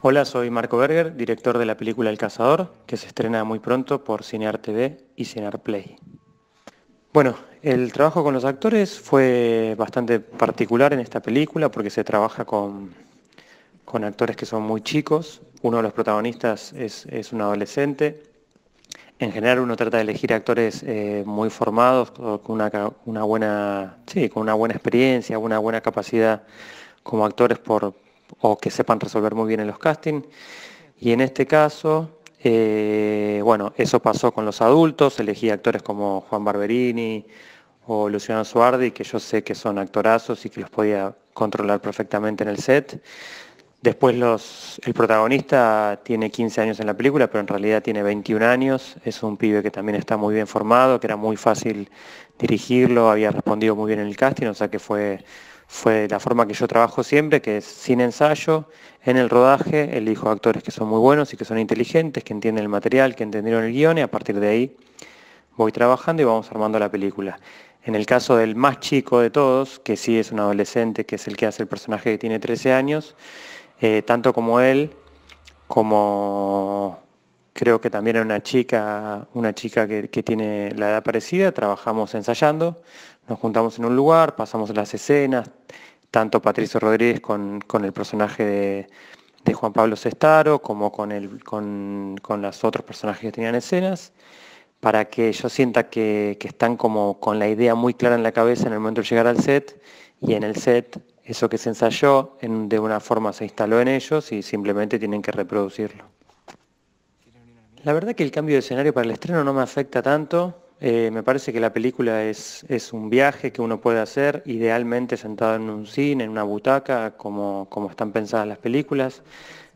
Hola, soy Marco Berger, director de la película El Cazador, que se estrena muy pronto por Cinear TV y Cinear Play. Bueno, el trabajo con los actores fue bastante particular en esta película porque se trabaja con, actores que son muy chicos. Uno de los protagonistas es, un adolescente. En general uno trata de elegir actores eh, muy formados, con una, buena, con una buena experiencia, una buena capacidad como actores por, o que sepan resolver muy bien en los castings. Y en este caso, eh, bueno, eso pasó con los adultos, elegí actores como Juan Barberini o Luciano Suardi, que yo sé que son actorazos y que los podía controlar perfectamente en el set. Después los, el protagonista tiene 15 años en la película, pero en realidad tiene 21 años. Es un pibe que también está muy bien formado, que era muy fácil dirigirlo, había respondido muy bien en el casting, o sea que fue fue la forma que yo trabajo siempre, que es sin ensayo, en el rodaje elijo actores que son muy buenos y que son inteligentes, que entienden el material, que entendieron el guión y a partir de ahí voy trabajando y vamos armando la película. En el caso del más chico de todos, que sí es un adolescente, que es el que hace el personaje que tiene 13 años, eh, tanto como él, como creo que también era una chica, una chica que, tiene la edad parecida, trabajamos ensayando, nos juntamos en un lugar, pasamos las escenas, tanto Patricio Rodríguez con, el personaje de, Juan Pablo Cestaro como con, los otros personajes que tenían escenas, para que ellos sienta que, están como con la idea muy clara en la cabeza en el momento de llegar al set y en el set eso que se ensayó de una forma se instaló en ellos y simplemente tienen que reproducirlo. La verdad que el cambio de escenario para el estreno no me afecta tanto. Eh, me parece que la película es, es, un viaje que uno puede hacer, idealmente sentado en un cine, en una butaca, como, como están pensadas las películas.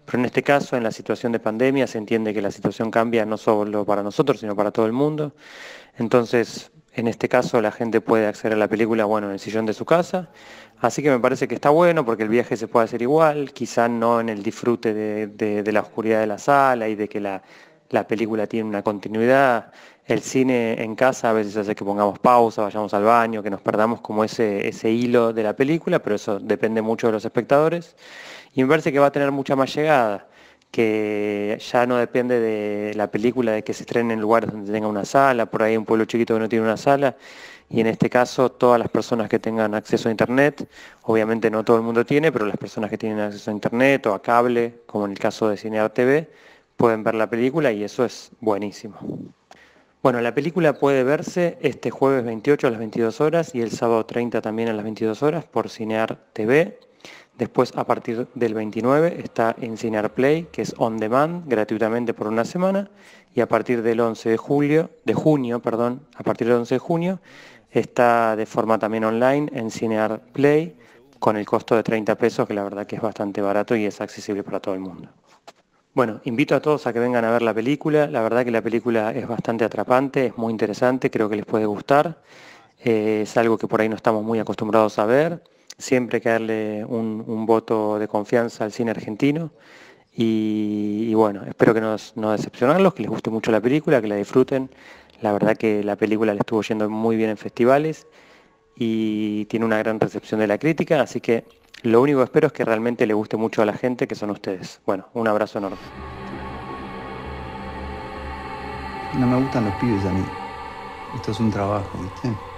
Pero en este caso, en la situación de pandemia, se entiende que la situación cambia no solo para nosotros, sino para todo el mundo. Entonces, en este caso, la gente puede acceder a la película, bueno, en el sillón de su casa. Así que me parece que está bueno porque el viaje se puede hacer igual, quizá no en el disfrute de la oscuridad de la sala y de que la la película tiene una continuidad. El cine en casa a veces hace que pongamos pausa, vayamos al baño, que nos perdamos como ese, ese hilo de la película, pero eso depende mucho de los espectadores. Y en verse que va a tener mucha más llegada, que ya no depende de la película, de que se estrene en lugares donde tenga una sala, por ahí un pueblo chiquito que no tiene una sala, y en este caso todas las personas que tengan acceso a Internet, obviamente no todo el mundo tiene, pero las personas que tienen acceso a Internet o a cable, como en el caso de Cinear TV, pueden ver la película y eso es buenísimo. Bueno, la película puede verse este jueves 28 a las 22 horas y el sábado 30 también a las 22 horas por Cinear TV. Después, a partir del 29, está en Cinear Play, que es on demand, gratuitamente por una semana. Y a partir del 11 de julio, de junio, perdón, a partir del 11 de junio, está de forma también online en Cinear Play, con el costo de 30 pesos, que la verdad que es bastante barato y es accesible para todo el mundo. Bueno, invito a todos a que vengan a ver la película. La verdad que la película es bastante atrapante, es muy interesante, creo que les puede gustar. Eh, es algo que por ahí no estamos muy acostumbrados a ver. Siempre hay que darle un, voto de confianza al cine argentino. Y, bueno, espero que no, no decepcionarlos, que les guste mucho la película, que la disfruten. La verdad que la película le estuvo yendo muy bien en festivales y tiene una gran recepción de la crítica, así que lo único que espero es que realmente le guste mucho a la gente, que son ustedes. Bueno, un abrazo enorme. No me gustan los pibes a mí. Esto es un trabajo, ¿viste?